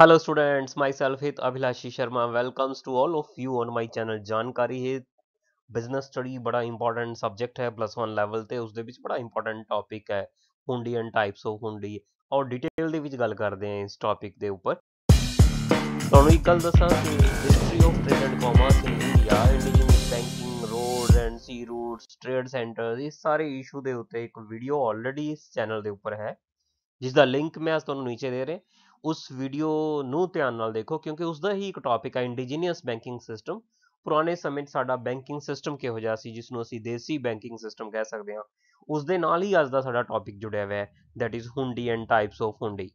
Hello students, myself Hit Abhilashi Sharma welcomes to all of you on my channel ਜਾਣਕਾਰੀ ਹੈ business study ਬੜਾ important subject ਹੈ plus 1 level ਤੇ ਉਸ ਦੇ ਵਿੱਚ ਬੜਾ ਇੰਪੋਰਟੈਂਟ ਟੌਪਿਕ ਹੈ hundi and types of hundi ਔਰ ਡਿਟੇਲ ਦੇ ਵਿੱਚ ਗੱਲ ਕਰਦੇ ਹਾਂ ਇਸ ਟੌਪਿਕ ਦੇ ਉੱਪਰ ਤੁਹਾਨੂੰ ਇੱਕ ਗੱਲ ਦੱਸਾਂ ਕਿ history of trade and commerce in India indigenous banking road and sea routes trade centres ਇਹ ਸਾਰੇ ਇਸ਼ੂ ਦੇ ਉੱਤੇ ਇੱਕ ਵੀਡੀਓ ਆਲਰੇਡੀ ਇਸ ਚੈਨਲ ਦੇ ਉੱਪਰ ਹੈ ਜਿਸ ਦਾ ਲਿੰਕ ਮੈਂ ਤੁਹਾਨੂੰ ਨੀਚੇ ਦੇ ਰਿਹਾ ਉਸ ਵੀਡੀਓ ਨੂੰ ਧਿਆਨ ਨਾਲ ਦੇਖੋ ਕਿਉਂਕਿ ਉਸ ਦਾ ਹੀ ਇੱਕ ਟੌਪਿਕ ਹੈ ਇੰਡੀਜੀਨੀਅਸ ਬੈਂਕਿੰਗ ਸਿਸਟਮ ਪੁਰਾਣੇ ਸਮੇਂ 'ਚ ਸਾਡਾ ਬੈਂਕਿੰਗ ਸਿਸਟਮ ਕਿਹੋ ਜਿਹਾ ਸੀ ਜਿਸ ਨੂੰ ਅਸੀਂ ਦੇਸੀ ਬੈਂਕਿੰਗ ਸਿਸਟਮ ਕਹਿ ਸਕਦੇ ਹਾਂ ਉਸ ਦੇ ਨਾਲ ਹੀ ਅੱਜ ਦਾ ਸਾਡਾ ਟੌਪਿਕ ਜੁੜਿਆ ਹੋਇਆ ਹੈ that is hundi and types of hundi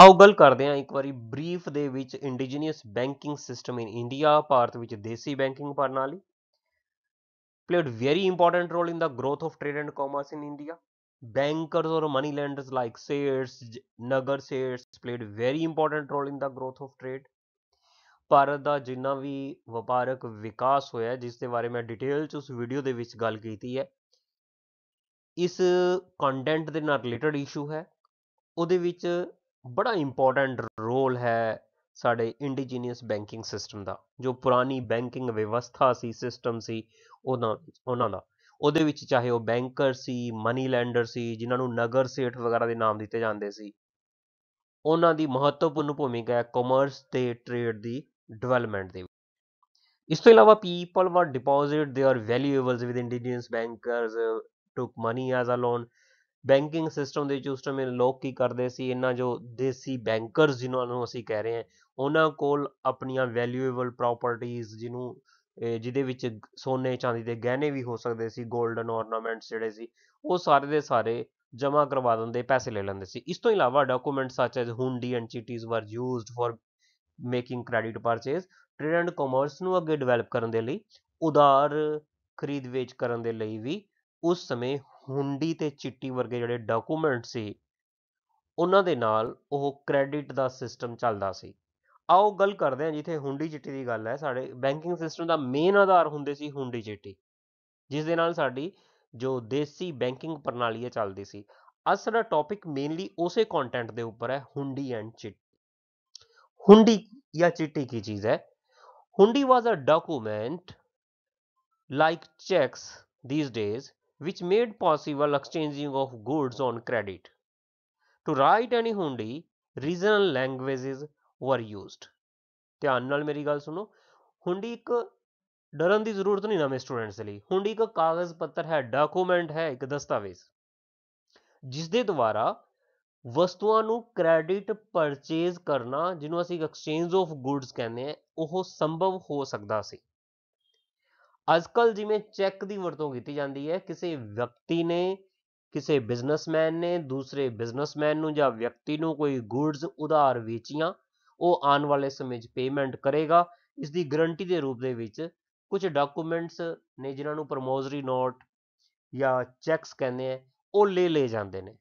ਆਓ ਗੱਲ ਕਰਦੇ ਹਾਂ ਇੱਕ ਵਾਰੀ ਬਰੀਫ ਦੇ ਵਿੱਚ indigenous banking system in India Bharat ਵਿੱਚ ਦੇਸੀ ਬੈਂਕਿੰਗ ਪ੍ਰਣਾਲੀ played very important role in the growth of trade and commerce in India bankers or money lenders like Sayers, Nagar Sayers played very important role in the growth of trade. Bharat ਦਾ ਜਿੰਨਾ ਵੀ ਵਪਾਰਕ ਵਿਕਾਸ ਹੋਇਆ ਜਿਸ ਦੇ ਬਾਰੇ ਮੈਂ ਡਿਟੇਲ ਚ ਉਸ ਵੀਡੀਓ ਦੇ ਵਿੱਚ ਗੱਲ ਕੀਤੀ ਹੈ ਇਸ ਕੰਟੈਂਟ ਦੇ ਨਾਲ ਰਿਲੇਟਡ ਇਸ਼ੂ ਹੈ ਉਹਦੇ ਵਿੱਚ ਬੜਾ ਇੰਪੋਰਟੈਂਟ ਰੋਲ ਹੈ ਸਾਡੇ ਇੰਡੀਜੀਨੀਅਸ ਬੈਂਕਿੰਗ ਸਿਸਟਮ ਦਾ ਜੋ ਪੁਰਾਣੀ ਬੈਂਕਿੰਗ ਵਿਵਸਥਾ ਸੀ ਸਿਸਟਮ ਸੀ ਉਹਨਾਂ ਉਹਨਾਂ ਦਾ ਉਹਦੇ ਵਿੱਚ ਚਾਹੇ ਉਹ ਬੈਂਕਰ ਸੀ ਮਨੀ ਲੈਂਡਰ ਸੀ ਜਿਨ੍ਹਾਂ ਨੂੰ ਨਗਰ ਸੇਠ ਵਗੈਰਾ ਦੇ ਨਾਮ ਦਿੱਤੇ ਜਾਂਦੇ ਸੀ ਉਹਨਾਂ ਦੀ ਮਹੱਤਵਪੂਰਨ ਭੂਮਿਕਾ ਹੈ ਕਮਰਸ ਤੇ ਟ੍ਰੇਡ ਦੀ ਡਿਵੈਲਪਮੈਂਟ ਦੇ ਇਸ ਤੋਂ ਇਲਾਵਾ people were deposit their valuables with indigenous bankers took money as a loan banking system ਦੇ ਵਿੱਚ ਉਸ ਟਾਈਮ ਲੋਕ ਕੀ ਕਰਦੇ ਸੀ ਇਹਨਾਂ ਜੋ ਦੇਸੀ ਬੈਂਕਰਸ ਜਿਨ੍ਹਾਂ ਨੂੰ ਅਸੀਂ ਕਹਿ ਰਹੇ ਹਾਂ ਉਹਨਾਂ ਕੋਲ ਆਪਣੀਆਂ ਵੈਲਿਊਏਬਲ ਪ੍ਰਾਪਰਟੀਆਂ ਜਿਹਨੂੰ ਜਿਹਦੇ ਵਿੱਚ ਸੋਨੇ ਚਾਂਦੀ ਦੇ ਗਹਿਣੇ ਵੀ ਹੋ ਸਕਦੇ ਸੀ 골ਡਨ ਔਰਨਾਮੈਂਟਸ ਜਿਹੜੇ ਸੀ ਉਹ ਸਾਰੇ ਦੇ ਸਾਰੇ ਜਮ੍ਹਾਂ ਕਰਵਾ ਦਿੰਦੇ ਪੈਸੇ ਲੈ ਲੈਂਦੇ ਸੀ ਇਸ ਤੋਂ ਇਲਾਵਾ ਡਾਕੂਮੈਂਟ ਸੱਚ as ਹੁੰਡੀ and chitties were used for making credit purchase trade and commerce ਨੂੰ ਅੱਗੇ ਡਿਵੈਲਪ ਕਰਨ ਦੇ ਲਈ ਉਧਾਰ ਖਰੀਦ ਵੇਚ ਕਰਨ ਦੇ ਲਈ ਵੀ ਉਸ ਸਮੇਂ ਹੁੰਡੀ ਤੇ ਚਿੱਟੀ ਵਰਗੇ ਜਿਹੜੇ ਡਾਕੂਮੈਂਟ ਸੀ ਉਹਨਾਂ ਦੇ ਨਾਲ ਉਹ ਕ੍ਰੈਡਿਟ ਦਾ ਸਿਸਟਮ ਚੱਲਦਾ ਸੀ ਆਓ ਗੱਲ ਕਰਦੇ ਹਾਂ ਜਿੱਥੇ ਹੁੰਡੀ ਚਿੱਟੀ ਦੀ ਗੱਲ ਹੈ ਸਾਡੇ ਬੈਂਕਿੰਗ ਸਿਸਟਮ ਦਾ ਮੇਨ ਆਧਾਰ ਹੁੰਦੇ ਸੀ ਹੁੰਡੀ ਚਿੱਟੀ ਜਿਸ ਦੇ ਨਾਲ ਸਾਡੀ ਜੋ ਦੇਸੀ ਬੈਂਕਿੰਗ ਪ੍ਰਣਾਲੀ ਹੈ ਚੱਲਦੀ ਸੀ ਅੱਜ ਸਾਡਾ ਟੌਪਿਕ ਮੇਨਲੀ ਉਸੇ ਕੰਟੈਂਟ ਦੇ ਉੱਪਰ ਹੈ ਹੁੰਡੀ ਐਂਡ ਚਿੱਟ ਹੁੰਡੀ ਜਾਂ ਚਿੱਟੀ ਕੀ ਚੀਜ਼ ਹੈ hundi was a document like cheques these days which made possible exchanging of goods on credit to write any hundi regional languages were used ਧਿਆਨ ਨਾਲ ਮੇਰੀ ਗੱਲ ਸੁਣੋ ਹੁੰਡੀ ਇੱਕ ਡਰਨ ਦੀ ਜ਼ਰੂਰਤ ਨਹੀਂ ਨਵੇਂ ਸਟੂਡੈਂਟਸ ਦੇ ਲਈ ਹੁੰਡੀ ਇੱਕ ਕਾਗਜ਼ ਪੱਤਰ ਹੈ ਡਾਕੂਮੈਂਟ ਹੈ ਇੱਕ ਦਸਤਾਵੇਜ਼ ਜਿਸ ਦੇ ਦੁਆਰਾ ਵਸਤੂਆਂ ਨੂੰ ਕ੍ਰੈਡਿਟ ਪਰਚੇਜ਼ ਕਰਨਾ ਜਿਹਨੂੰ ਅਸੀਂ ਐਕਸਚੇਂਜ ਆਫ ਗੁੱਡਸ ਕਹਿੰਦੇ ਆ ਉਹ ਸੰਭਵ ਹੋ ਸਕਦਾ ਸੀ ਅੱਜਕੱਲ ਜਿਵੇਂ ਚੈੱਕ ਦੀ ਵਰਤੋਂ ਕੀਤੀ ਜਾਂਦੀ ਹੈ ਕਿਸੇ ਵਿਅਕਤੀ ਨੇ ਕਿਸੇ ਬਿਜ਼ਨਸਮੈਨ ਨੇ ਦੂਸਰੇ ਬਿਜ਼ਨਸਮੈਨ ਨੂੰ ਜਾਂ ਵਿਅਕਤੀ ਨੂੰ ਕੋਈ ਗੁੱਡਸ ਉਧਾਰ ਵੇਚੀਆਂ ਉਹ ਆਉਣ ਵਾਲੇ ਸਮੇਂ 'ਚ ਪੇਮੈਂਟ ਕਰੇਗਾ ਇਸ ਦੀ ਗਾਰੰਟੀ ਦੇ ਰੂਪ ਦੇ ਵਿੱਚ ਕੁਝ ਡਾਕੂਮੈਂਟਸ ਨੇ ਜਿਨ੍ਹਾਂ ਨੂੰ ਪ੍ਰੋਮੋਜ਼ਰੀ ਨੋਟ ਜਾਂ ਚੈੱਕਸ ਕਹਿੰਦੇ ਆ ਉਹ ਲੈ ਲੈ ਜਾਂਦੇ ਨੇ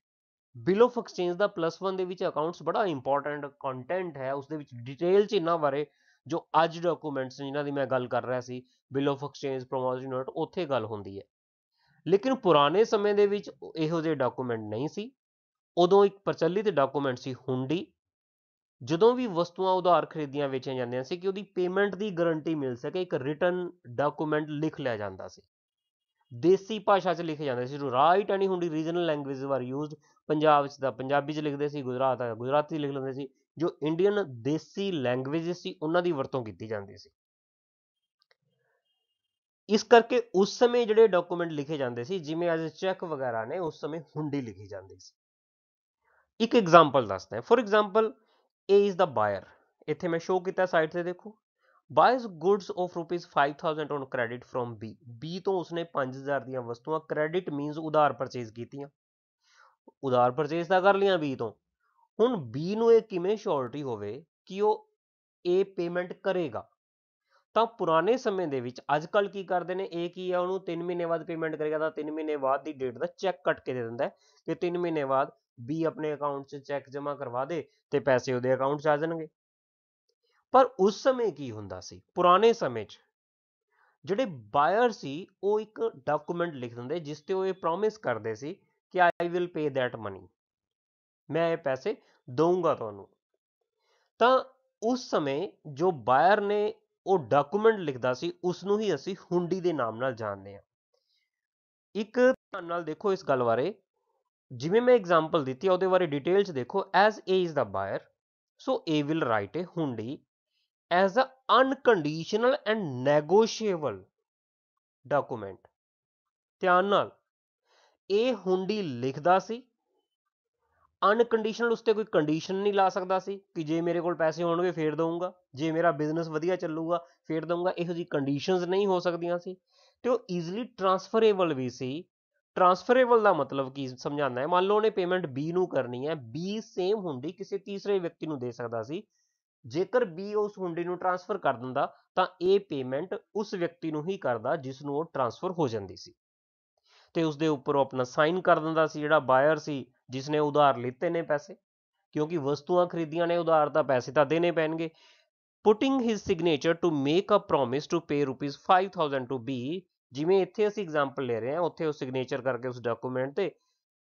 ਬਿਲ ਆਫ ਐਕਸਚੇਂਜ ਦਾ ਪਲੱਸ 1 ਦੇ ਵਿੱਚ ਅਕਾਊਂਟਸ ਬੜਾ ਇੰਪੋਰਟੈਂਟ ਕੰਟੈਂਟ ਹੈ ਉਸ ਦੇ ਵਿੱਚ ਡਿਟੇਲ ਚ ਇਹਨਾਂ ਬਾਰੇ ਜੋ ਅੱਜ ਡਾਕੂਮੈਂਟਸ ਜਿਨ੍ਹਾਂ ਦੀ ਮੈਂ ਗੱਲ ਕਰ ਰਿਹਾ ਸੀ bill of exchange promissory note ਉੱਥੇ ਗੱਲ ਹੁੰਦੀ ਹੈ ਲੇਕਿਨ ਪੁਰਾਣੇ ਸਮੇਂ ਦੇ ਵਿੱਚ ਇਹੋ ਜਿਹੇ ਡਾਕੂਮੈਂਟ ਨਹੀਂ ਸੀ ਉਦੋਂ ਇੱਕ ਪ੍ਰਚਲਿਤ ਡਾਕੂਮੈਂਟ ਸੀ ਹੁੰਡੀ ਜਦੋਂ ਵੀ ਵਸਤੂਆਂ ਉਧਾਰ ਖਰੀਦੀਆਂ ਵੇਚੀਆਂ ਜਾਂਦੀਆਂ ਸੀ ਕਿ ਉਹਦੀ ਪੇਮੈਂਟ ਦੀ ਗਾਰੰਟੀ ਮਿਲ ਸਕੇ ਇੱਕ ਰਿਟਨ ਡਾਕੂਮੈਂਟ ਲਿਖ ਲਿਆ ਜਾਂਦਾ ਸੀ ਦੇਸੀ ਭਾਸ਼ਾ 'ਚ ਲਿਖਿਆ ਜਾਂਦਾ ਸੀ ਜੋ write any hundi regional language were used Punjab 'ਚ ਤਾਂ ਪੰਜਾਬੀ 'ਚ ਲਿਖਦੇ ਸੀ ਗੁਜਰਾਤ ਦਾ ਗੁਜਰਾਤੀ ਲਿਖ ਲੈਂਦੇ ਸੀ ਜੋ ਇੰਡੀਅਨ ਦੇਸੀ ਲੈਂਗੁਏਜ ਸੀ ਉਹਨਾਂ ਦੀ ਵਰਤੋਂ ਕੀਤੀ ਜਾਂਦੀ ਸੀ ਇਸ ਕਰਕੇ ਉਸ ਸਮੇਂ ਜਿਹੜੇ ਡਾਕੂਮੈਂਟ ਲਿਖੇ ਜਾਂਦੇ ਸੀ ਜਿਵੇਂ ਅਜ ਚੈੱਕ ਵਗੈਰਾ ਨੇ ਉਸ ਸਮੇਂ ਹੁੰਡੀ ਲਿਖੀ ਜਾਂਦੀ ਸੀ ਇੱਕ ਐਗਜ਼ਾਮਪਲ ਦੱਸਦਾ ਹਾਂ for example A is the buyer ਇੱਥੇ ਮੈਂ ਸ਼ੋ ਕੀਤਾ ਸਾਈਟ ਤੇ ਦੇਖੋ buys goods of rupees 5000 on credit firm B B ਤੋਂ ਉਸਨੇ 5000 ਦੀਆਂ ਵਸਤੂਆਂ ਕ੍ਰੈਡਿਟ ਮੀਨਸ ਉਧਾਰ ਪਰਚੇਜ਼ ਕੀਤੀਆਂ ਉਧਾਰ ਪਰਚੇਜ਼ ਤਾਂ ਕਰ ਲਿਆ B ਤੋਂ ਹੁਣ B ਨੂੰ ਇਹ ਕਿਵੇਂ ਸ਼ੋਰਟੀ ਹੋਵੇ ਕਿ ਉਹ A ਪੇਮੈਂਟ ਕਰੇਗਾ ਤਾਂ ਪੁਰਾਣੇ ਸਮੇਂ ਦੇ ਵਿੱਚ ਅੱਜ ਕੱਲ ਕੀ ਕਰਦੇ ਨੇ ਇਹ ਕੀ ਆ ਉਹਨੂੰ 3 ਮਹੀਨੇ ਬਾਅਦ ਪੇਮੈਂਟ ਕਰੇਗਾ ਤਾਂ 3 ਮਹੀਨੇ ਬਾਅਦ ਦੀ ਡੇਟ ਦਾ ਚੈੱਕ ਕੱਟ ਕੇ ਦੇ ਦਿੰਦਾ ਹੈ ਕਿ 3 ਮਹੀਨੇ ਬਾਅਦ ਬੀ ਆਪਣੇ ਅਕਾਊਂਟ 'ਚ ਚੈੱਕ ਜਮ੍ਹਾਂ ਕਰਵਾ ਦੇ ਤੇ ਪੈਸੇ ਉਹਦੇ ਅਕਾਊਂਟ 'ਚ ਆ ਜਾਣਗੇ ਪਰ ਉਸ ਸਮੇਂ ਕੀ ਹੁੰਦਾ ਸੀ ਪੁਰਾਣੇ ਸਮੇਂ 'ਚ ਜਿਹੜੇ ਬਾਇਰ ਸੀ ਉਹ ਇੱਕ ਡਾਕੂਮੈਂਟ ਲਿਖ ਦਿੰਦੇ ਜਿਸ ਤੇ ਉਹ ਇਹ ਪ੍ਰੋਮਿਸ ਕਰਦੇ ਸੀ ਕਿ I will pay that money ਮੈਂ ਇਹ ਪੈਸੇ ਦਊਂਗਾ ਤੁਹਾਨੂੰ ਤਾਂ ਉਸ ਸਮੇਂ ਜੋ ਬਾਇਰ ਨੇ ਉਹ ਡਾਕੂਮੈਂਟ ਲਿਖਦਾ ਸੀ ਉਸ ਨੂੰ ਹੀ ਅਸੀਂ ਹੁੰਡੀ ਦੇ ਨਾਮ ਨਾਲ ਜਾਣਦੇ ਹਾਂ ਇੱਕ ਧਿਆਨ ਨਾਲ ਦੇਖੋ ਇਸ ਗੱਲ ਬਾਰੇ ਜਿਵੇਂ ਮੈਂ ਐਗਜ਼ਾਮਪਲ ਦਿੱਤੀ ਆ ਉਹਦੇ ਬਾਰੇ ਡਿਟੇਲ ਚ ਦੇਖੋ as A is the buyer so A will write a hundi as a unconditional and negotiable document ਧਿਆਨ ਨਾਲ ਇਹ ਹੁੰਡੀ ਲਿਖਦਾ ਸੀ ਅਨਕੰਡੀਸ਼ਨਲ ਉਸ ਤੇ ਕੋਈ ਕੰਡੀਸ਼ਨ ਨਹੀਂ ਲਾ ਸਕਦਾ ਸੀ ਕਿ ਜੇ ਮੇਰੇ ਕੋਲ ਪੈਸੇ ਹੋਣਗੇ ਫੇਰ ਦਊਂਗਾ ਜੇ ਮੇਰਾ ਬਿਜ਼ਨਸ ਵਧੀਆ ਚੱਲੂਗਾ ਫੇਰ ਦਊਂਗਾ ਇਹੋ ਜੀ ਕੰਡੀਸ਼ਨਸ ਨਹੀਂ ਹੋ ਸਕਦੀਆਂ ਸੀ ਤੇ ਉਹ ਈਜ਼ੀਲੀ ਟ੍ਰਾਂਸਫਰੇਬਲ ਵੀ ਸੀ ਟਰਾਂਸਫਰੇਬਲ ਦਾ ਮਤਲਬ ਕੀ ਸਮਝਾਉਣਾ ਹੈ ਮੰਨ ਲਓ ਉਹਨੇ ਪੇਮੈਂਟ B ਨੂੰ ਕਰਨੀ ਹੈ B ਸੇਮ ਹੁੰਦੀ ਕਿਸੇ ਤੀਸਰੇ ਵਿਅਕਤੀ ਨੂੰ ਦੇ ਸਕਦਾ ਸੀ ਜੇਕਰ B ਉਸ ਹੁੰਡੀ ਨੂੰ ਟਰਾਂਸਫਰ ਕਰ ਦਿੰਦਾ ਤਾਂ ਇਹ ਪੇਮੈਂਟ ਉਸ ਵਿਅਕਤੀ ਨੂੰ ਹੀ ਕਰਦਾ ਜਿਸ ਨੂੰ ਉਹ ਟਰਾਂਸਫਰ ਹੋ ਜਾਂਦੀ ਸੀ ਤੇ ਉਸ ਦੇ ਉੱਪਰ ਉਹ ਆਪਣਾ ਸਾਈਨ ਕਰ ਦਿੰਦਾ ਸੀ ਜਿਹੜਾ ਬਾਇਰ ਸੀ ਜਿਸ ਨੇ ਉਧਾਰ ਲਿੱਤੇ ਨੇ ਪੈਸੇ ਕਿਉਂਕਿ ਵਸਤੂਆਂ ਖਰੀਦੀਆਂ ਨੇ ਉਧਾਰ ਦਾ ਪੈਸੇ ਤਾਂ ਦੇਣੇ ਪੈਣਗੇ putting his signature to make a promise to pay rupees 5000 to B ਜਿਵੇਂ ਇੱਥੇ ਅਸੀਂ ਐਗਜ਼ਾਮਪਲ ਲੈ ਰਹੇ ਹਾਂ ਉੱਥੇ ਉਹ ਸਿਗਨੇਚਰ ਕਰਕੇ ਉਸ ਡਾਕੂਮੈਂਟ ਤੇ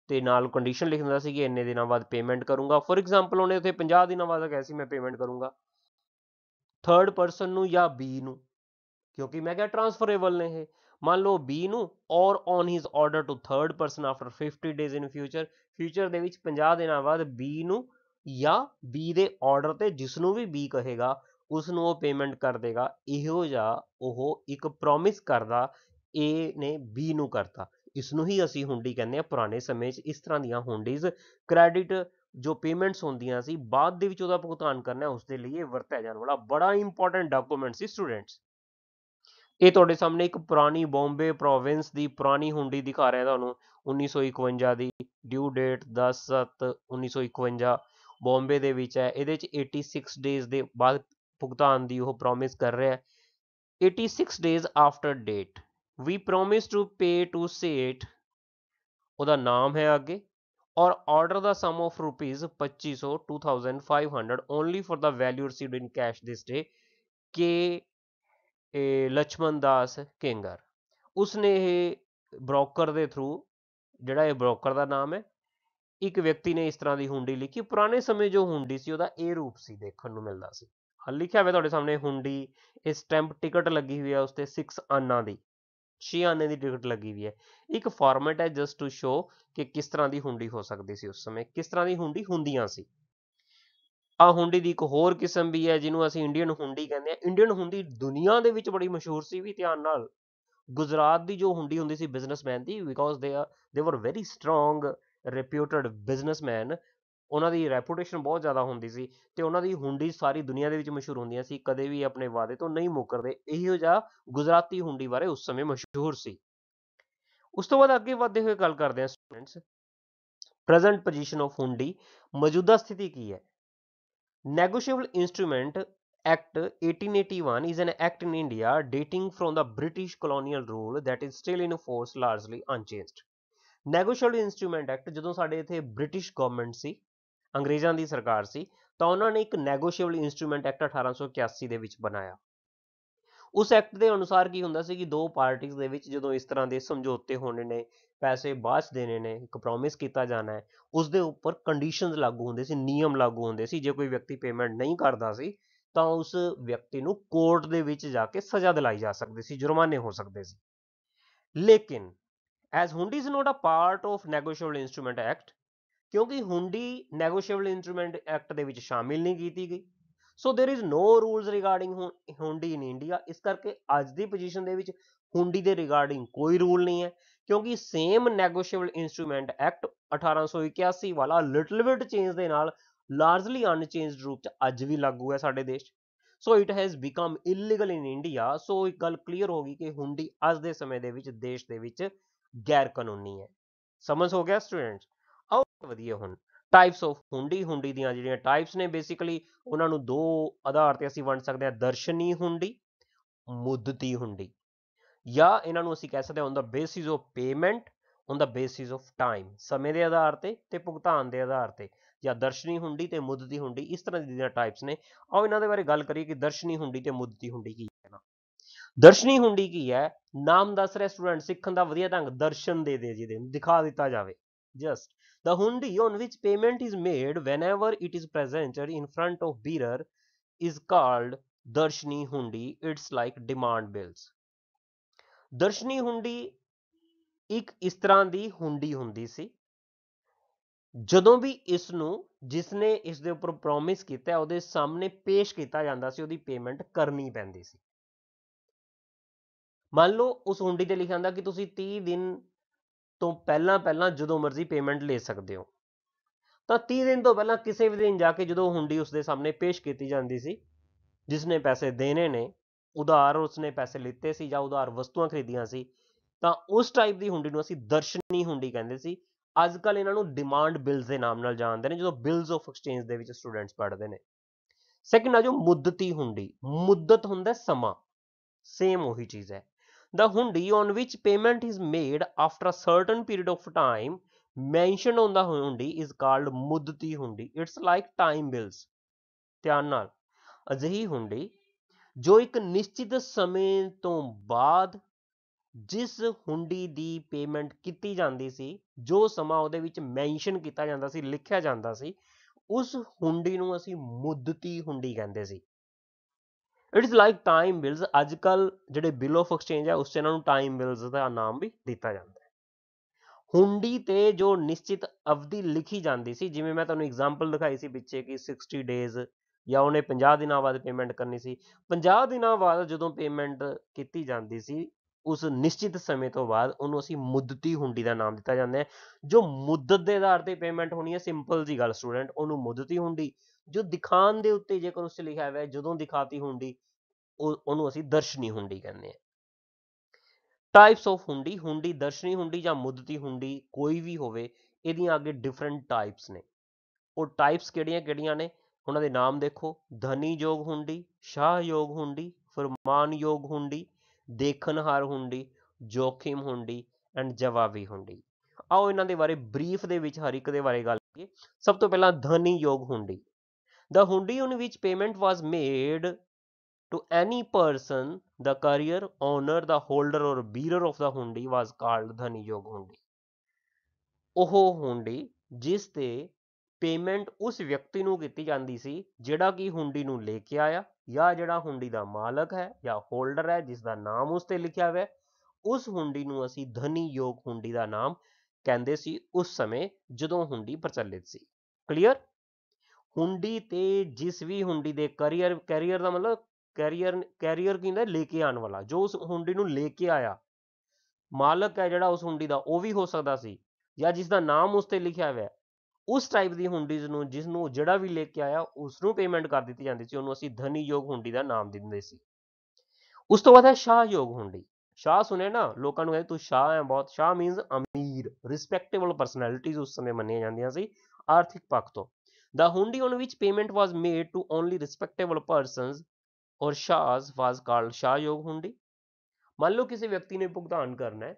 ਤੇ ਨਾਲ ਕੰਡੀਸ਼ਨ ਲਿਖ ਦਿੰਦਾ ਸੀ ਕਿ ਇੰਨੇ ਦਿਨਾਂ ਬਾਅਦ ਪੇਮੈਂਟ ਕਰੂੰਗਾ ਫੋਰ ਐਗਜ਼ਾਮਪਲ ਉਹਨੇ ਉੱਥੇ 50 ਦਿਨਾਂ ਬਾਅਦ ਕਹੇ ਸੀ ਮੈਂ ਪੇਮੈਂਟ ਕਰੂੰਗਾ ਥਰਡ ਪਰਸਨ ਨੂੰ ਜਾਂ ਬੀ ਨੂੰ ਕਿਉਂਕਿ ਮੈਂ ਕਿਹਾ ਟ੍ਰਾਂਸਫਰੇਬਲ ਨੇ ਇਹ ਮੰਨ ਲਓ ਬੀ ਨੂੰ or on his order to third person after 50 days in future future ਦੇ ਵਿੱਚ 50 ਦਿਨਾਂ ਬਾਅਦ ਬੀ ਨੂੰ ਜਾਂ ਬੀ ਦੇ ਆਰਡਰ ਤੇ ਜਿਸ ਨੂੰ ਵੀ ਬੀ ਕਹੇਗਾ ਉਸ ਨੂੰ ਉਹ ਪੇਮੈਂਟ ਕਰ ਦੇਗਾ ਇਹੋ ਜਿਹਾ ਉਹ ਇੱਕ ਪ੍ਰੋਮਿਸ ਕਰਦਾ A ਨੇ B ਨੂੰ ਕਰਤਾ ਇਸ ਨੂੰ ਹੀ ਅਸੀਂ ਹੁੰਡੀ ਕਹਿੰਦੇ ਆ ਪੁਰਾਣੇ ਸਮੇਂ 'ਚ ਇਸ ਤਰ੍ਹਾਂ ਦੀਆਂ ਹੁੰਡੀਜ਼ ਕ੍ਰੈਡਿਟ ਜੋ ਪੇਮੈਂਟਸ ਹੁੰਦੀਆਂ ਸੀ ਬਾਅਦ ਦੇ ਵਿੱਚ ਉਹਦਾ ਭੁਗਤਾਨ ਕਰਨਾ ਉਸ ਦੇ ਲਈ ਇਹ ਵਰਤਿਆ ਜਾਣ ਵਾਲਾ ਬੜਾ ਇੰਪੋਰਟੈਂਟ ਡਾਕੂਮੈਂਟ ਸੀ ਸਟੂਡੈਂਟਸ ਇਹ ਤੁਹਾਡੇ ਸਾਹਮਣੇ ਇੱਕ ਪੁਰਾਣੀ ਬੰਬੇ ਪ੍ਰੋਵਿੰਸ ਦੀ ਪੁਰਾਣੀ ਹੁੰਡੀ ਦਿਖਾ ਰਿਹਾ ਤੁਹਾਨੂੰ 1951 ਦੀ ਡਿਊ ਡੇਟ 10/7/1951 ਬੰਬੇ ਦੇ ਵਿੱਚ ਹੈ ਇਹਦੇ ਚ 86 ਡੇਜ਼ ਦੇ ਬਾਅਦ ਭੁਗਤਾਨ ਦੀ ਉਹ ਪ੍ਰੋਮਿਸ ਕਰ ਰਿਹਾ ਹੈ 86 days after date we promise to pay to Seth ਉਹਦਾ ਨਾਮ ਹੈ ਅੱਗੇ or order the sum of rupees 2500 2500 only for the value received in cash this day ਕੇ ਲక్ష్ਮਣ ਦਾਸ ਕੇਂਗਰ ਉਸਨੇ ਇਹ ਬ੍ਰੋਕਰ ਦੇ ਥਰੂ ਜਿਹੜਾ ਇਹ ਬ੍ਰੋਕਰ ਦਾ ਨਾਮ ਹੈ ਇੱਕ ਵਿਅਕਤੀ ਨੇ ਇਸ ਤਰ੍ਹਾਂ ਦੀ ਹੁੰਡੀ ਲਿਖੀ ਪੁਰਾਣੇ ਸਮੇਂ ਜੋ ਹੁੰਡੀ ਸੀ ਉਹਦਾ ਇਹ ਰੂਪ ਸੀ ਦੇਖਣ ਨੂੰ ਮਿਲਦਾ ਸੀ ਹਾਂ ਲਿਖਿਆ ਹੋਇਆ ਤੁਹਾਡੇ ਸਾਹਮਣੇ ਹੁੰਡੀ ਇਹ ਸਟੈਂਪ ਟਿਕਟ ਲੱਗੀ ਹੋਈ ਹੈ ਉਸ ਤੇ 6 ਅੰਨਾ ਦੀ 6 ਆਨੇ ਦੀ ਟਿਕਟ ਲੱਗੀ ਵੀ ਹੈ ਇੱਕ ਫਾਰਮੈਟ ਹੈ ਜਸਟ ਟੂ ਸ਼ੋ ਕਿ ਕਿਸ ਤਰ੍ਹਾਂ ਦੀ ਹੁੰਡੀ ਹੋ ਸਕਦੀ ਸੀ ਉਸ ਸਮੇਂ ਕਿਸ ਤਰ੍ਹਾਂ ਦੀ ਹੁੰਡੀ ਹੁੰਦੀਆਂ ਸੀ ਆ ਹੁੰਡੀ ਦੀ ਇੱਕ ਹੋਰ ਕਿਸਮ ਵੀ ਹੈ ਜਿਹਨੂੰ ਅਸੀਂ ਇੰਡੀਅਨ ਹੁੰਡੀ ਕਹਿੰਦੇ ਆ ਇੰਡੀਅਨ ਹੁੰਡੀ ਦੁਨੀਆ ਦੇ ਵਿੱਚ ਬੜੀ ਮਸ਼ਹੂਰ ਸੀ ਵੀ ਧਿਆਨ ਨਾਲ ਗੁਜਰਾਤ ਦੀ ਜੋ ਹੁੰਡੀ ਹੁੰਦੀ ਸੀ ਬਿਜ਼ਨਸਮੈਨ ਦੀ ਬਿਕੋਜ਼ ਦੇ ਆ ਦੇ ਵਰ ਵੈਰੀ ਸਟਰੋਂਗ ਰਿਪਿਊਟਡ ਬਿਜ਼ਨਸਮੈਨ ਉਹਨਾਂ ਦੀ ਰੈਪੂਟੇਸ਼ਨ ਬਹੁਤ ਜ਼ਿਆਦਾ ਹੁੰਦੀ ਸੀ ਤੇ ਉਹਨਾਂ ਦੀ ਹੁੰਡੀ ਸਾਰੀ ਦੁਨੀਆ ਦੇ ਵਿੱਚ ਮਸ਼ਹੂਰ ਹੁੰਦੀਆਂ ਸੀ ਕਦੇ ਵੀ ਆਪਣੇ ਵਾਅਦੇ ਤੋਂ ਨਹੀਂ ਮੁੱਕਰਦੇ ਇਹੋ ਜਿਹਾ ਗੁਜਰਾਤੀ ਹੁੰਡੀ ਬਾਰੇ ਉਸ ਸਮੇਂ ਮਸ਼ਹੂਰ ਸੀ ਉਸ ਤੋਂ ਬਾਅਦ ਅੱਗੇ ਵਧਦੇ ਹੋਏ ਗੱਲ ਕਰਦੇ ਹਾਂ students present position of hundi ਮੌਜੂਦਾ ਸਥਿਤੀ ਕੀ ਹੈ negotiable instrument act 1881 is an act in India dating from the British colonial rule that is still in force largely unchanged negotiable instrument act ਜਦੋਂ ਸਾਡੇ ਇੱਥੇ ਬ੍ਰਿਟਿਸ਼ ਗਵਰਨਮੈਂਟ ਸੀ ਅੰਗਰੇਜ਼ਾਂ ਦੀ ਸਰਕਾਰ ਸੀ ਤਾਂ ਉਹਨਾਂ ਨੇ ਇੱਕ ਨੈਗੋਸ਼ੀਏਬਲ ਇਨਸਟਰੂਮੈਂਟ ਐਕਟ 1881 ਦੇ ਵਿੱਚ ਬਣਾਇਆ ਉਸ ਐਕਟ ਦੇ ਅਨੁਸਾਰ ਕੀ ਹੁੰਦਾ ਸੀ ਕਿ ਦੋ ਪਾਰਟੀਆਂ ਦੇ ਵਿੱਚ ਜਦੋਂ ਇਸ ਤਰ੍ਹਾਂ ਦੇ ਸਮਝੌਤੇ ਹੋਣੇ ਨੇ ਪੈਸੇ ਬਾਅਦ ਦੇਣੇ ਨੇ ਇੱਕ ਪ੍ਰੋਮਿਸ ਕੀਤਾ ਜਾਣਾ ਹੈ ਉਸ ਦੇ ਉੱਪਰ ਕੰਡੀਸ਼ਨਸ ਲਾਗੂ ਹੁੰਦੇ ਸੀ ਨਿਯਮ ਲਾਗੂ ਹੁੰਦੇ ਸੀ ਜੇ ਕੋਈ ਵਿਅਕਤੀ ਪੇਮੈਂਟ ਨਹੀਂ ਕਰਦਾ ਸੀ ਤਾਂ ਉਸ ਵਿਅਕਤੀ ਨੂੰ ਕੋਰਟ ਦੇ ਵਿੱਚ ਜਾ ਕੇ ਸਜ਼ਾ ਦਿਲਾਈ ਜਾ ਸਕਦੀ ਸੀ ਜੁਰਮਾਨੇ ਹੋ ਸਕਦੇ ਸੀ ਲੇਕਿਨ as hundi not a part of negotiable instrument act ਕਿਉਂਕਿ ਹੁੰਡੀ ਨੈਗੋਸ਼ੀਏਬਲ ਇਨਸਟਰੂਮੈਂਟ ਐਕਟ ਦੇ ਵਿੱਚ ਸ਼ਾਮਿਲ ਨਹੀਂ ਕੀਤੀ ਗਈ so there is no rules regarding hundi in India ਇਸ ਕਰਕੇ ਅੱਜ ਦੀ ਪੋਜੀਸ਼ਨ ਦੇ ਵਿੱਚ ਹੁੰਡੀ ਦੇ ਰਿਗਾਰਡਿੰਗ ਕੋਈ ਰੂਲ ਨਹੀਂ ਹੈ ਕਿਉਂਕਿ ਸੇਮ ਨੈਗੋਸ਼ੀਏਬਲ ਇਨਸਟਰੂਮੈਂਟ ਐਕਟ 1881 ਵਾਲਾ ਲਿਟਲ ਬਿਟ ਚੇਂਜ ਦੇ ਨਾਲ ਲਾਰਜਲੀ ਅਨਚੇਂਜਡ ਰੂਪ ਚ ਅੱਜ ਵੀ ਲਾਗੂ ਹੈ ਸਾਡੇ ਦੇਸ਼ so it has become illegal in India so ਇੱਕ ਗੱਲ ਕਲੀਅਰ ਹੋ ਗਈ ਕਿ ਹੁੰਡੀ ਅੱਜ ਦੇ ਸਮੇਂ ਦੇ ਵਿੱਚ ਦੇਸ਼ ਦੇ ਵਿੱਚ ਗੈਰ ਕਾਨੂੰਨੀ ਹੈ ਸਮਝ ਹੋ ਗਿਆ ਸਟੂਡੈਂਟਸ ਆਓ ਵਧੀਆ ਹੁਣ ਟਾਈਪਸ ਆਫ ਹੁੰਡੀ ਹੁੰਡੀ ਦੀਆਂ ਜਿਹੜੀਆਂ ਟਾਈਪਸ ਨੇ ਬੇਸਿਕਲੀ ਉਹਨਾਂ ਨੂੰ ਦੋ ਆਧਾਰ ਤੇ ਅਸੀਂ ਵੰਡ ਸਕਦੇ ਹਾਂ ਦਰਸ਼ਨੀ ਹੁੰਡੀ ਮੁੱਦਤੀ ਹੁੰਡੀ ਜਾਂ ਇਹਨਾਂ ਨੂੰ ਅਸੀਂ ਕਹਿ ਸਕਦੇ ਹਾਂ on the basis of payment on the basis of time ਸਮੇਂ ਦੇ ਆਧਾਰ ਤੇ ਤੇ ਭੁਗਤਾਨ ਦੇ ਆਧਾਰ ਤੇ ਜਾਂ ਦਰਸ਼ਨੀ ਹੁੰਡੀ ਤੇ ਮੁੱਦਤੀ ਹੁੰਡੀ ਇਸ ਤਰ੍ਹਾਂ ਦੀਆਂ ਟਾਈਪਸ ਨੇ ਆਓ ਇਹਨਾਂ ਦੇ ਬਾਰੇ ਗੱਲ ਕਰੀਏ ਕਿ ਦਰਸ਼ਨੀ ਹੁੰਡੀ ਤੇ ਮੁੱਦਤੀ ਹੁੰਡੀ ਕੀ ਹੈ ਨਾ ਦਰਸ਼ਨੀ ਹੁੰਡੀ ਕੀ ਹੈ ਨਾਮ ਦੱਸ ਰਿਹਾ ਸਟੂਡੈਂਟ ਸਿੱਖਣ ਦਾ ਵਧੀਆ ਢੰਗ ਦਰਸ਼ਨ ਦੇ ਦੇ ਜਿਹਦੇ ਨੂੰ ਦਿਖਾ ਦਿੱਤਾ ਜਾਵੇ just The hundi on which payment is made whenever it is presented in front of bearer is called darshni hundi. It's like demand bills. darshni hundi ਇੱਕ ਇਸ ਤਰ੍ਹਾਂ ਦੀ ਹੁੰਡੀ ਹੁੰਦੀ ਸੀ ਜਦੋਂ ਵੀ ਇਸ ਨੂੰ ਜਿਸ ਨੇ ਇਸ ਦੇ ਉੱਪਰ ਪ੍ਰੋਮਿਸ ਕੀਤਾ ਉਹਦੇ ਸਾਹਮਣੇ ਪੇਸ਼ ਕੀਤਾ ਜਾਂਦਾ ਸੀ ਉਹਦੀ ਪੇਮੈਂਟ ਕਰਨੀ ਪੈਂਦੀ ਸੀ ਮੰਨ ਲਓ ਉਸ ਹੁੰਡੀ ਤੇ ਲਿਖਿਆ ਹੁੰਦਾ ਕਿ ਤੁਸੀਂ 30 ਦਿਨ ਤੋਂ ਪਹਿਲਾਂ ਪਹਿਲਾਂ ਜਦੋਂ ਮਰਜ਼ੀ ਪੇਮੈਂਟ ਲੈ ਸਕਦੇ ਹੋ ਤਾਂ 30 ਦਿਨ ਤੋਂ ਪਹਿਲਾਂ ਕਿਸੇ ਵੀ ਦਿਨ ਜਾ ਕੇ ਜਦੋਂ ਹੁੰਡੀ ਉਸਦੇ ਸਾਹਮਣੇ ਪੇਸ਼ ਕੀਤੀ ਜਾਂਦੀ ਸੀ ਜਿਸ ਨੇ ਪੈਸੇ ਦੇਣੇ ਨੇ ਉਧਾਰ ਉਸਨੇ ਪੈਸੇ ਲਿੱਤੇ ਸੀ ਜਾਂ ਉਧਾਰ ਵਸਤੂਆਂ ਖਰੀਦੀਆਂ ਸੀ ਤਾਂ ਉਸ ਟਾਈਪ ਦੀ ਹੁੰਡੀ ਨੂੰ ਅਸੀਂ ਦਰਸ਼ਨੀ ਹੁੰਡੀ ਕਹਿੰਦੇ ਸੀ ਅੱਜ ਕੱਲ ਇਹਨਾਂ ਨੂੰ ਡਿਮਾਂਡ ਬਿਲਸ ਦੇ ਨਾਮ ਨਾਲ ਜਾਣਦੇ ਨੇ ਜਦੋਂ ਬਿਲਸ ਆਫ ਐਕਸਚੇਂਜ ਦੇ ਵਿੱਚ ਸਟੂਡੈਂਟਸ ਪੜ੍ਹਦੇ ਨੇ ਸੈਕਿੰਡ ਆ ਜੋ ਮੁੱਦਤੀ ਹੁੰਡੀ ਮੁੱਦਤ ਹੁੰਦਾ ਸਮਾਂ ਸੇਮ ਉਹੀ ਚੀਜ਼ ਹੈ The hundi on which payment is made after a certain period of time mentioned on the hundi is called mudti hundi. It's like time bills. ਧਿਆਨ ਨਾਲ ਅਜਿਹੀ ਹੁੰਡੀ ਜੋ ਇੱਕ ਨਿਸ਼ਚਿਤ ਸਮੇਂ ਤੋਂ ਬਾਅਦ ਜਿਸ ਹੁੰਡੀ ਦੀ ਪੇਮੈਂਟ ਕੀਤੀ ਜਾਂਦੀ ਸੀ ਜੋ ਸਮਾਂ ਉਹਦੇ ਵਿੱਚ ਮੈਂਸ਼ਨ ਕੀਤਾ ਜਾਂਦਾ ਸੀ ਲਿਖਿਆ ਜਾਂਦਾ ਸੀ ਉਸ ਹੁੰਡੀ ਨੂੰ ਅਸੀਂ ਮੁੱਦਤੀ ਹੁੰਡੀ ਕਹਿੰਦੇ ਸੀ ਇਟਸ ਲਾਈਕ ਟਾਈਮ ਬਿਲਸ ਅੱਜ ਕੱਲ ਜਿਹੜੇ ਬਿਲ ਆਫ ਐਕਸਚੇਂਜ ਆ ਉਸ ਤੇ ਇਹਨਾਂ ਨੂੰ ਟਾਈਮ ਬਿਲਸ ਦਾ ਨਾਮ ਵੀ ਦਿੱਤਾ ਜਾਂਦਾ ਹੈ ਹੁੰਡੀ ਤੇ ਜੋ ਨਿਸ਼ਚਿਤ ਅਵਧੀ ਲਿਖੀ ਜਾਂਦੀ ਸੀ ਜਿਵੇਂ ਮੈਂ ਤੁਹਾਨੂੰ ਐਗਜ਼ਾਮਪਲ ਦਿਖਾਈ ਸੀ ਪਿੱਛੇ ਕਿ 60 ਡੇਜ਼ ਜਾਂ ਉਹਨੇ 50 ਦਿਨਾਂ ਬਾਅਦ ਪੇਮੈਂਟ ਕਰਨੀ ਸੀ 50 ਦਿਨਾਂ ਬਾਅਦ ਜਦੋਂ ਪੇਮੈਂਟ ਕੀਤੀ ਜਾਂਦੀ ਸੀ ਉਸ ਨਿਸ਼ਚਿਤ ਸਮੇਂ ਤੋਂ ਬਾਅਦ ਉਹਨੂੰ ਅਸੀਂ ਮੁੱਦਤੀ ਹੁੰਡੀ ਦਾ ਨਾਮ ਦਿੱਤਾ ਜਾਂਦਾ ਹੈ ਜੋ ਮੁੱਦਤ ਦੇ ਆਧਾਰ ਤੇ ਪੇਮੈਂਟ ਹੋਣੀ ਹੈ ਸਿੰਪਲ ਜੀ ਗੱਲ ਸਟੂਡੈਂਟ ਉਹਨੂੰ ਮੁੱਦਤੀ ਹੁੰਡੀ ਜੋ ਦਿਖਾਣ ਦੇ ਉੱਤੇ ਜੇਕਰ ਉਸ 'ਚ ਲਿਖਿਆ ਹੋਇਆ ਹੈ ਜਦੋਂ ਦਿਖਾਤੀ ਹੁੰਡੀ ਉਹ ਉਹਨੂੰ ਅਸੀਂ ਦਰਸ਼ਨੀ ਹੁੰਡੀ ਕਹਿੰਦੇ ਹਾਂ ਟਾਈਪਸ ਆਫ ਹੁੰਡੀ ਹੁੰਡੀ ਦਰਸ਼ਨੀ ਹੁੰਡੀ ਜਾਂ ਮੁੱਦਤੀ ਹੁੰਡੀ ਕੋਈ ਵੀ ਹੋਵੇ ਇਹਦੀਆਂ ਅੱਗੇ ਡਿਫਰੈਂਟ ਟਾਈਪਸ ਨੇ ਉਹ ਟਾਈਪਸ ਕਿਹੜੀਆਂ-ਕਿਹੜੀਆਂ ਨੇ ਉਹਨਾਂ ਦੇ ਨਾਮ ਦੇਖੋ ਧਨੀ ਯੋਗ ਹੁੰਡੀ ਸ਼ਾਹ ਯੋਗ ਹੁੰਡੀ ਫਰਮਾਨ ਯੋਗ ਹੁੰਡੀ ਦੇਖਣਹਾਰ ਹੁੰਡੀ ਜੋਖਿਮ ਹੁੰਡੀ ਐਂਡ ਜਵਾਬੀ ਹੁੰਡੀ ਆਓ ਇਹਨਾਂ ਦੇ ਬਾਰੇ ਬਰੀਫ ਦੇ ਵਿੱਚ ਹਰ ਇੱਕ ਦੇ ਬਾਰੇ ਗੱਲ ਕਰੀਏ ਸਭ ਤੋਂ ਪਹਿਲਾਂ ਧਨੀ ਯੋਗ ਹੁੰਡੀ ਦ hundi on which payment was made to any person the carrier owner the holder or bearer of the hundi was called ਧਨੀ ਯੋਗ ਹੁੰਡੀ ਉਹ ਹੁੰਡੀ ਜਿਸ ਤੇ ਪੇਮੈਂਟ ਉਸ ਵਿਅਕਤੀ ਨੂੰ ਕੀਤੀ ਜਾਂਦੀ ਸੀ ਜਿਹੜਾ ਕਿ ਹੁੰਡੀ ਨੂੰ ਲੈ ਕੇ ਆਇਆ ਜਾਂ ਜਿਹੜਾ ਹੁੰਡੀ ਦਾ ਮਾਲਕ ਹੈ ਜਾਂ ਹੋਲਡਰ ਹੈ ਜਿਸ ਦਾ ਨਾਮ ਉਸ ਤੇ ਲਿਖਿਆ ਹੋਇਆ ਉਸ ਹੁੰਡੀ ਨੂੰ ਅਸੀਂ ਧਨੀ ਯੋਗ ਹੁੰਡੀ ਦਾ ਨਾਮ ਕਹਿੰਦੇ ਸੀ ਉਸ ਸਮੇਂ ਜਦੋਂ ਹੁੰਡੀ ਪ੍ਰਚਲਿਤ ਸੀ ਕਲੀਅਰ ਹੁੰਡੀ ਤੇ ਜਿਸ ਵੀ ਹੁੰਡੀ ਦੇ ਕੈਰੀਅਰ ਕੈਰੀਅਰ ਦਾ ਮਤਲਬ ਕੈਰੀਅਰ ਕੈਰੀਅਰ ਕੀ ਹੁੰਦਾ ਲੈ ਕੇ ਆਉਣ ਵਾਲਾ ਜੋ ਉਸ ਹੁੰਡੀ ਨੂੰ ਲੈ ਕੇ ਆਇਆ ਮਾਲਕ ਹੈ ਜਿਹੜਾ ਉਸ ਹੁੰਡੀ ਦਾ ਉਹ ਵੀ ਹੋ ਸਕਦਾ ਸੀ ਜਾਂ ਜਿਸ ਦਾ ਨਾਮ ਉਸ ਤੇ ਲਿਖਿਆ ਹੋਇਆ ਉਸ ਟਾਈਪ ਦੀ ਹੁੰਡੀਜ਼ ਨੂੰ ਜਿਸ ਨੂੰ ਜਿਹੜਾ ਵੀ ਲੈ ਕੇ ਆਇਆ ਉਸ ਨੂੰ ਪੇਮੈਂਟ ਕਰ ਦਿੱਤੀ ਜਾਂਦੀ ਸੀ ਉਹਨੂੰ ਅਸੀਂ ਧਨੀ ਯੋਗ ਹੁੰਡੀ ਦਾ ਨਾਮ ਦਿੰਦੇ ਸੀ ਉਸ ਤੋਂ ਬਾਅਦ ਹੈ ਸ਼ਾਹ ਯੋਗ ਹੁੰਡੀ ਸ਼ਾਹ ਸੁਨੇ ਨਾ ਲੋਕਾਂ ਨੂੰ ਕਹਿੰਦੇ ਤੂੰ ਸ਼ਾਹ ਹੈ ਬਹੁਤ shah means amir respectable personalities ਉਸ ਸਮੇਂ ਮੰਨੀਆਂ ਜਾਂਦੀਆਂ ਸੀ ਆਰਥਿਕ ਪੱਖ ਤੋਂ the hundi on which payment was made to only respectable persons or shahs was called ਸ਼ਾਹ ਯੋਗ ਹੁੰਡੀ ਮੰਨ ਲਓ ਕਿਸੇ ਵਿਅਕਤੀ ਨੇ ਭੁਗਤਾਨ ਕਰਨਾ ਹੈ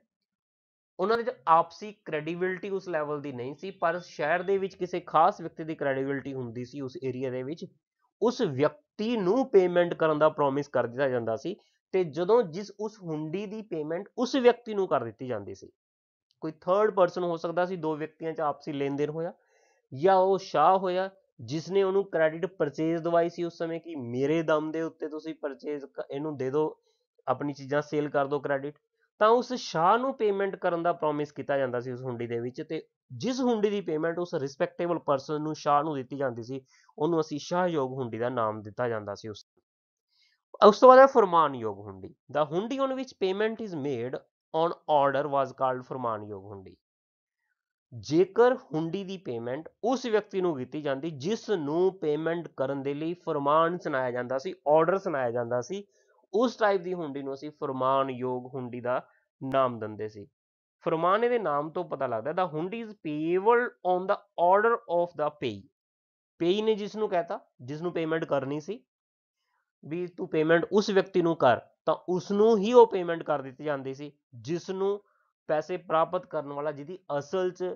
ਉਹਨਾਂ ਦੇ ਵਿੱਚ ਆਪਸੀ ਕ੍ਰੈਡੀਬਿਲਟੀ ਉਸ ਲੈਵਲ ਦੀ ਨਹੀਂ ਸੀ ਪਰ ਸ਼ਹਿਰ ਦੇ ਵਿੱਚ ਕਿਸੇ ਖਾਸ ਵਿਅਕਤੀ ਦੀ ਕ੍ਰੈਡੀਬਿਲਟੀ ਹੁੰਦੀ ਸੀ ਉਸ ਏਰੀਆ ਦੇ ਵਿੱਚ ਉਸ ਵਿਅਕਤੀ ਨੂੰ ਪੇਮੈਂਟ ਕਰਨ ਦਾ ਪ੍ਰੋਮਿਸ ਕਰ ਦਿੱਤਾ ਜਾਂਦਾ ਸੀ ਤੇ ਜਦੋਂ ਜਿਸ ਉਸ ਹੁੰਡੀ ਦੀ ਪੇਮੈਂਟ ਉਸ ਵਿਅਕਤੀ ਨੂੰ ਕਰ ਦਿੱਤੀ ਜਾਂਦੀ ਸੀ ਕੋਈ ਥਰਡ ਪਰਸਨ ਹੋ ਸਕਦਾ ਸੀ ਦੋ ਵਿਅਕਤੀਆਂ 'ਚ ਆਪਸੀ ਲੈਣ-ਦੇਣ ਹੋਇਆ ਜਾਂ ਉਹ ਸ਼ਾਹ ਹੋਇਆ ਜਿਸ ਨੇ ਉਹਨੂੰ ਕ੍ਰੈਡਿਟ ਪਰਚੇਜ਼ ਦਵਾਈ ਸੀ ਉਸ ਸਮੇਂ ਕਿ ਮੇਰੇ ਦਮ ਦੇ ਉੱਤੇ ਤੁਸੀਂ ਪਰਚੇਜ਼ ਇਹਨੂੰ ਦੇ ਦਿਓ ਆਪਣੀ ਚੀਜ਼ਾਂ ਸੇਲ ਕਰ ਦਿਓ ਕ੍ਰੈਡਿਟ ਤਾਂ ਉਸ ਸ਼ਾਹ ਨੂੰ ਪੇਮੈਂਟ ਕਰਨ ਦਾ ਪ੍ਰੋਮਿਸ ਕੀਤਾ ਜਾਂਦਾ ਸੀ ਉਸ ਹੁੰਡੀ ਦੇ ਵਿੱਚ ਤੇ ਜਿਸ ਹੁੰਡੀ ਦੀ ਪੇਮੈਂਟ ਉਸ ਰਿਸਪੈਕਟੇਬਲ ਪਰਸਨ ਨੂੰ ਸ਼ਾਹ ਨੂੰ ਦਿੱਤੀ ਜਾਂਦੀ ਸੀ ਉਹਨੂੰ ਅਸੀਂ ਸ਼ਾਹਯੋਗ ਹੁੰਡੀ ਦਾ ਨਾਮ ਦਿੱਤਾ ਜਾਂਦਾ ਸੀ ਉਸ ਉਸ ਤੋਂ ਬਾਅਦ ਹੈ ਫਰਮਾਨ ਯੋਗ ਹੁੰਡੀ the hundi on which payment is made on order was called ਫਰਮਾਨ ਯੋਗ ਹੁੰਡੀ ਜੇਕਰ ਹੁੰਡੀ ਦੀ ਪੇਮੈਂਟ ਉਸ ਵਿਅਕਤੀ ਨੂੰ ਕੀਤੀ ਜਾਂਦੀ ਜਿਸ ਨੂੰ ਪੇਮੈਂਟ ਕਰਨ ਦੇ ਲਈ ਫਰਮਾਨ ਸੁਣਾਇਆ ਜਾਂਦਾ ਸੀ ਆਰਡਰ ਸੁਣਾਇਆ ਜਾਂਦਾ ਸੀ ਉਸ ਟਾਈਪ ਦੀ ਹੁੰਡੀ ਨੂੰ ਅਸੀਂ ਫਰਮਾਨ ਯੋਗ ਹੁੰਡੀ ਦਾ ਨਾਮ ਦਿੰਦੇ ਸੀ ਫਰਮਾਨ ਇਹਦੇ ਨਾਮ ਤੋਂ ਪਤਾ ਲੱਗਦਾ the hundi is payable on the order of the payee payee ਨੇ ਜਿਸ ਨੂੰ ਕਹਤਾ ਜਿਸ ਨੂੰ ਪੇਮੈਂਟ ਕਰਨੀ ਸੀ ਵੀ ਤੂੰ ਪੇਮੈਂਟ ਉਸ ਵਿਅਕਤੀ ਨੂੰ ਕਰ ਤਾਂ ਉਸ ਨੂੰ ਹੀ ਉਹ ਪੇਮੈਂਟ ਕਰ ਦਿੱਤੀ ਜਾਂਦੀ ਸੀ ਜਿਸ ਨੂੰ ਪੈਸੇ ਪ੍ਰਾਪਤ ਕਰਨ ਵਾਲਾ ਜਿਹਦੀ ਅਸਲ 'ਚ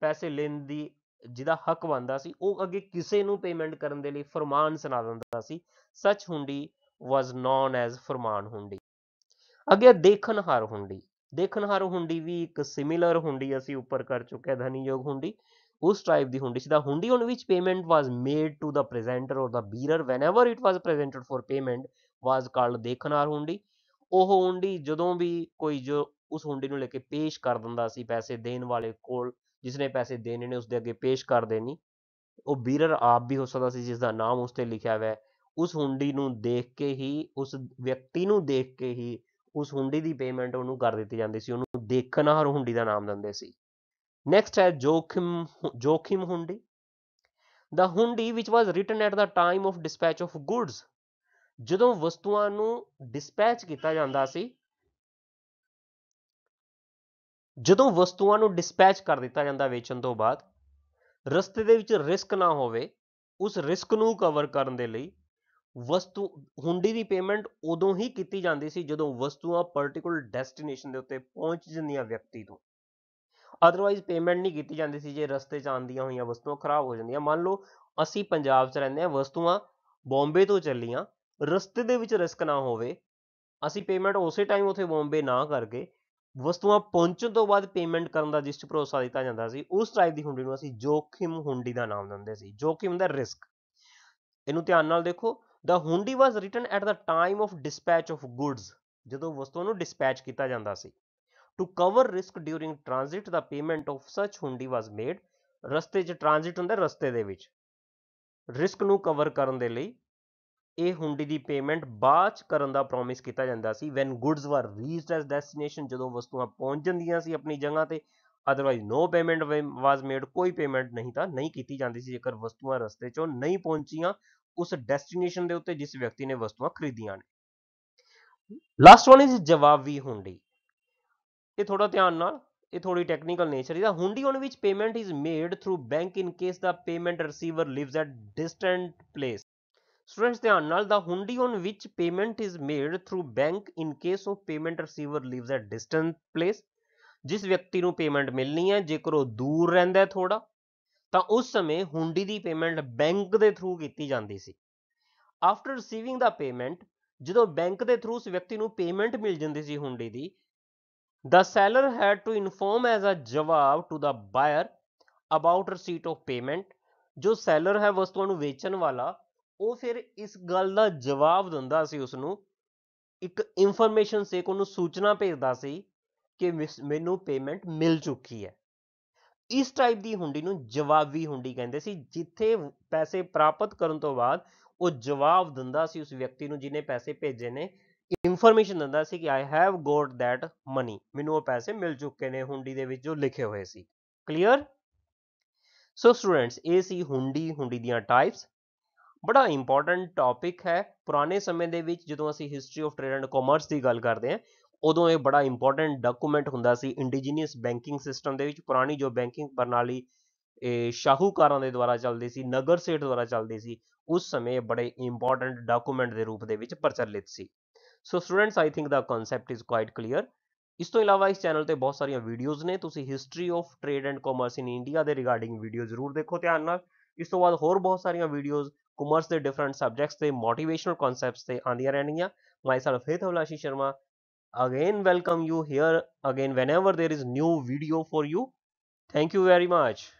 ਪੈਸੇ ਲੈਣ ਦੀ ਜਿਹਦਾ ਹੱਕ ਬੰਦਾ ਸੀ ਉਹ ਅੱਗੇ ਕਿਸੇ ਨੂੰ ਪੇਮੈਂਟ ਕਰਨ ਦੇ ਲਈ ਫਰਮਾਨ ਸੁਣਾ ਦਿੰਦਾ ਸੀ ਸੱਚ ਹੁੰਡੀ ਵਾਸ ਨੋਨ ਐਜ਼ ਫਰਮਾਨ ਹੁੰਡੀ ਅੱਗੇ ਦੇਖਣਹਾਰ ਹੁੰਡੀ ਦੇਖਣਹਾਰ ਹੁੰਡੀ ਵੀ ਇੱਕ ਸਿਮਿਲਰ ਹੁੰਡੀ ਅਸੀਂ ਉੱਪਰ ਕਰ ਚੁੱਕੇ ਧਨੀਯੋਗ ਹੁੰਡੀ ਉਸ ਟਾਈਪ ਦੀ ਹੁੰਡੀ ਸੀ the hundi on which payment was made to the presenter or the bearer whenever it was presented for payment was called ਦੇਖਣਹਾਰ ਹੁੰਡੀ ਉਹ ਹੁੰਡੀ ਜਦੋਂ ਵੀ ਕੋਈ ਜੋ ਉਸ ਹੁੰਡੀ ਨੂੰ ਲੈ ਕੇ ਪੇਸ਼ ਕਰ ਦਿੰਦਾ ਸੀ ਪੈਸੇ ਦੇਣ ਵਾਲੇ ਕੋਲ ਜਿਸ ਨੇ ਪੈਸੇ ਦੇਣੇ ਨੇ ਉਸ ਦੇ ਅੱਗੇ ਪੇਸ਼ ਕਰ ਦੇਣੀ ਉਹ ਬੀਅਰ ਆਪ ਵੀ ਹੋ ਸਕਦਾ ਸੀ ਜਿਸ ਦਾ ਨਾਮ ਉਸ ਤੇ ਲਿਖਿਆ ਹੋਇਆ ਹੈ ਉਸ ਹੁੰਡੀ ਨੂੰ ਦੇਖ ਕੇ ਹੀ ਉਸ ਵਿਅਕਤੀ ਨੂੰ ਦੇਖ ਕੇ ਹੀ ਉਸ ਹੁੰਡੀ ਦੀ ਪੇਮੈਂਟ ਉਹਨੂੰ ਕਰ ਦਿੱਤੀ ਜਾਂਦੀ ਸੀ ਉਹਨੂੰ ਦੇਖਣਹਾਰ ਹਰ ਹੁੰਡੀ ਦਾ ਨਾਮ ਦਿੰਦੇ ਸੀ ਨੈਕਸਟ ਹੈ ਜੋਖਿਮ ਜੋਖਿਮ ਹੁੰਡੀ the hundi which was written at the time of dispatch of goods ਜਦੋਂ ਵਸਤੂਆਂ ਨੂੰ ਡਿਸਪੈਚ ਕੀਤਾ ਜਾਂਦਾ ਸੀ ਜਦੋਂ ਵਸਤੂਆਂ ਨੂੰ ਡਿਸਪੈਚ ਕਰ ਦਿੱਤਾ ਜਾਂਦਾ ਵੇਚਣ ਤੋਂ ਬਾਅਦ ਰਸਤੇ ਦੇ ਵਿੱਚ ਰਿਸਕ ਨਾ ਹੋਵੇ ਉਸ ਰਿਸਕ ਨੂੰ ਕਵਰ ਕਰਨ ਦੇ ਲਈ ਵਸਤੂ ਹੁੰਡੀ ਦੀ ਪੇਮੈਂਟ ਉਦੋਂ ਹੀ ਕੀਤੀ ਜਾਂਦੀ ਸੀ ਜਦੋਂ ਵਸਤੂਆਂ ਪਾਰਟਿਕੂਲਰ ਡੈਸਟੀਨੇਸ਼ਨ ਦੇ ਉੱਤੇ ਪਹੁੰਚ ਜਾਂਦੀਆਂ ਵਿਅਕਤੀ ਤੋਂ ਆਦਰਵਾਇਜ਼ ਪੇਮੈਂਟ ਨਹੀਂ ਕੀਤੀ ਜਾਂਦੀ ਸੀ ਜੇ ਰਸਤੇ 'ਚ ਆਂਦੀਆਂ ਹੋਈਆਂ ਵਸਤੂਆਂ ਖਰਾਬ ਹੋ ਜਾਂਦੀਆਂ ਮੰਨ ਲਓ ਅਸੀਂ ਪੰਜਾਬ 'ਚ ਰਹਿੰਦੇ ਹਾਂ ਵਸਤੂਆਂ ਬੰਬੇ ਤੋਂ ਚੱਲੀਆਂ ਰਸਤੇ ਦੇ ਵਿੱਚ ਰਿਸਕ ਨਾ ਹੋਵੇ ਅਸੀਂ ਪੇਮੈਂਟ ਉਸੇ ਟਾਈਮ ਉੱਥੇ ਬੰਬੇ ਨਾ ਕਰਕੇ ਵਸਤੂਆਂ ਪਹੁੰਚਣ ਤੋਂ ਬਾਅਦ ਪੇਮੈਂਟ ਕਰਨ ਦਾ ਜਿਸ ਭਰੋਸਾ ਦਿੱਤਾ ਜਾਂਦਾ ਸੀ ਉਸ ਟਾਈਪ ਦੀ ਹੁੰਡੀ ਨੂੰ ਅਸੀਂ ਜੋਖਿਮ ਹੁੰਡੀ ਦਾ ਨਾਮ ਦਿੰਦੇ ਸੀ ਜੋਖਿਮ ਦਾ ਰਿਸਕ ਇਹਨੂੰ ਧਿਆਨ ਨਾਲ ਦੇਖੋ the hundi was written at the time of dispatch of goods ਜਦੋਂ ਵਸਤੂ ਨੂੰ ਡਿਸਪੈਚ ਕੀਤਾ ਜਾਂਦਾ ਸੀ to cover risk during transit the payment of such hundi was made ਰਸਤੇ 'ਚ ਟ੍ਰਾਂਜ਼ਿਟ ਹੁੰਦਾ ਰਸਤੇ ਦੇ ਵਿੱਚ ਰਿਸਕ ਨੂੰ ਕਵਰ ਕਰਨ ਦੇ ਲਈ ਇਹ ਹੁੰਡੀ ਦੀ ਪੇਮੈਂਟ ਬਾਅਦ ਚ ਕਰਨ ਦਾ ਪ੍ਰੋਮਿਸ ਕੀਤਾ ਜਾਂਦਾ ਸੀ when goods were reached its destination ਜਦੋਂ ਵਸਤੂਆਂ ਪਹੁੰਚ ਜਾਂਦੀਆਂ ਸੀ ਆਪਣੀ ਜਗ੍ਹਾ ਤੇ otherwise no payment was made ਕੋਈ ਪੇਮੈਂਟ ਨਹੀਂ ਤਾਂ ਨਹੀਂ ਕੀਤੀ ਜਾਂਦੀ ਸੀ ਜੇਕਰ ਵਸਤੂਆਂ ਰਸਤੇ ਚੋਂ ਨਹੀਂ ਪਹੁੰਚੀਆਂ ਉਸ ਡੈਸਟੀਨੇਸ਼ਨ ਦੇ ਉੱਤੇ ਜਿਸ ਵਿਅਕਤੀ ਨੇ ਵਸਤੂਆਂ ਖਰੀਦੀਆਂ ਨੇ ਲਾਸਟ ਵਨ ਇਜ਼ ਜਵਾਬੀ ਹੁੰਡੀ ਇਹ ਥੋੜਾ ਧਿਆਨ ਨਾਲ ਇਹ ਥੋੜੀ ਟੈਕਨੀਕਲ ਨੇਚਰ ਇਹਦਾ hundi on which payment is made through bank in case the payment receiver lives at distant place students ਧਿਆਨ ਨਾਲ the hundi on which payment is made through bank in case of payment receiver lives at distant place ਜਿਸ ਵਿਅਕਤੀ ਨੂੰ payment ਮਿਲਣੀ ਹੈ ਜੇਕਰ ਉਹ ਦੂਰ ਰਹਿੰਦਾ ਹੈ ਥੋੜਾ ਤਾਂ ਉਸ ਸਮੇਂ ਹੁੰਡੀ ਦੀ ਪੇਮੈਂਟ ਬੈਂਕ ਦੇ ਥਰੂ ਕੀਤੀ ਜਾਂਦੀ ਸੀ ਆਫਟਰ ਰਿਸੀਵਿੰਗ ਦਾ ਪੇਮੈਂਟ ਜਦੋਂ ਬੈਂਕ ਦੇ ਥਰੂ ਉਸ ਵਿਅਕਤੀ ਨੂੰ ਪੇਮੈਂਟ ਮਿਲ ਜਾਂਦੀ ਸੀ ਹੁੰਡੀ ਦੀ the seller had to inform as a jawab to the buyer about receipt of payment ਜੋ ਸੈਲਰ ਹੈ ਵਸਤੂਆਂ ਨੂੰ ਵੇਚਣ ਵਾਲਾ ਉਹ ਫਿਰ ਇਸ ਗੱਲ ਦਾ ਜਵਾਬ ਦਿੰਦਾ ਸੀ ਉਸ ਨੂੰ ਇੱਕ ਇਨਫੋਰਮੇਸ਼ਨ ਸੇਕ ਉਹਨੂੰ ਸੂਚਨਾ ਭੇਜਦਾ ਸੀ ਕਿ ਮੈਨੂੰ ਪੇਮੈਂਟ ਮਿਲ ਚੁੱਕੀ ਹੈ ਇਸ ਟਾਈਪ ਦੀ ਹੁੰਡੀ ਨੂੰ ਜਵਾਬੀ ਹੁੰਡੀ ਕਹਿੰਦੇ ਸੀ ਜਿੱਥੇ ਪੈਸੇ ਪ੍ਰਾਪਤ ਕਰਨ ਤੋਂ ਬਾਅਦ ਉਹ ਜਵਾਬ ਦਿੰਦਾ ਸੀ ਉਸ ਵਿਅਕਤੀ ਨੂੰ ਜਿਹਨੇ ਪੈਸੇ ਭੇਜੇ ਨੇ ਇਨਫੋਰਮੇਸ਼ਨ ਦਿੰਦਾ ਸੀ ਕਿ I have got that money ਮੈਨੂੰ ਉਹ ਪੈਸੇ ਮਿਲ ਚੁੱਕੇ ਨੇ ਹੁੰਡੀ ਦੇ ਵਿੱਚ ਜੋ ਲਿਖੇ ਹੋਏ ਸੀ ਕਲੀਅਰ ਸੋ ਸਟੂਡੈਂਟਸ ਇਹ ਸੀ ਹੁੰਡੀ ਹੁੰਡੀ ਦੀਆਂ ਟਾਈਪਸ ਬੜਾ ਇੰਪੋਰਟੈਂਟ ਟੌਪਿਕ ਹੈ ਪੁਰਾਣੇ ਸਮੇਂ ਦੇ ਵਿੱਚ ਜਦੋਂ ਅਸੀਂ history of trade and commerce ਦੀ ਗੱਲ ਕਰਦੇ ਹਾਂ ਉਦੋਂ ਇਹ ਬੜਾ ਇੰਪੋਰਟੈਂਟ ਡਾਕੂਮੈਂਟ ਹੁੰਦਾ ਸੀ ਇੰਡੀਜੀਨਸ ਬੈਂਕਿੰਗ ਸਿਸਟਮ ਦੇ ਵਿੱਚ ਪੁਰਾਣੀ ਜੋ ਬੈਂਕਿੰਗ ਪ੍ਰਣਾਲੀ ਇਹ ਸ਼ਾਹੂਕਾਰਾਂ ਦੇ ਦੁਆਰਾ ਚੱਲਦੀ ਸੀ ਨਗਰ ਸੇਠ ਦੁਆਰਾ ਚੱਲਦੀ ਸੀ ਉਸ ਸਮੇਂ ਬੜੇ ਇੰਪੋਰਟੈਂਟ ਡਾਕੂਮੈਂਟ ਦੇ ਰੂਪ ਦੇ ਵਿੱਚ ਪ੍ਰਚਲਿਤ ਸੀ so students I think the concept is quite clear ਇਸ ਤੋਂ ਇਲਾਵਾ ਇਸ ਚੈਨਲ ਤੇ ਬਹੁਤ ਸਾਰੀਆਂ ਵੀਡੀਓਜ਼ ਨੇ ਤੁਸੀਂ history of trade and commerce in India ਦੇ ਰਿਗਾਰਡਿੰਗ ਵੀਡੀਓ ਜ਼ਰੂਰ ਦੇਖੋ ਧਿਆਨ ਨਾਲ ਇਸ ਤੋਂ ਬਾਅਦ ਹੋਰ ਬਹੁਤ ਸਾਰੀਆਂ ਵੀਡੀਓਜ਼ ਕਾਮਰਸ ਦੇ ਡਿਫਰੈਂਟ ਸਬਜੈਕਟਸ ਤੇ ਮੋਟੀਵੇਸ਼ਨਲ ਕਨਸੈਪਟਸ ਤੇ ਆਂਦੀਆਂ ਰਹਿਣਗੀਆਂ ਮਾਈ ਸੈਲਫ ਫੇਥ ਹਵਲਾਸ਼ੀ Sharma again welcome you here again whenever there is new video for you. Thank you very much.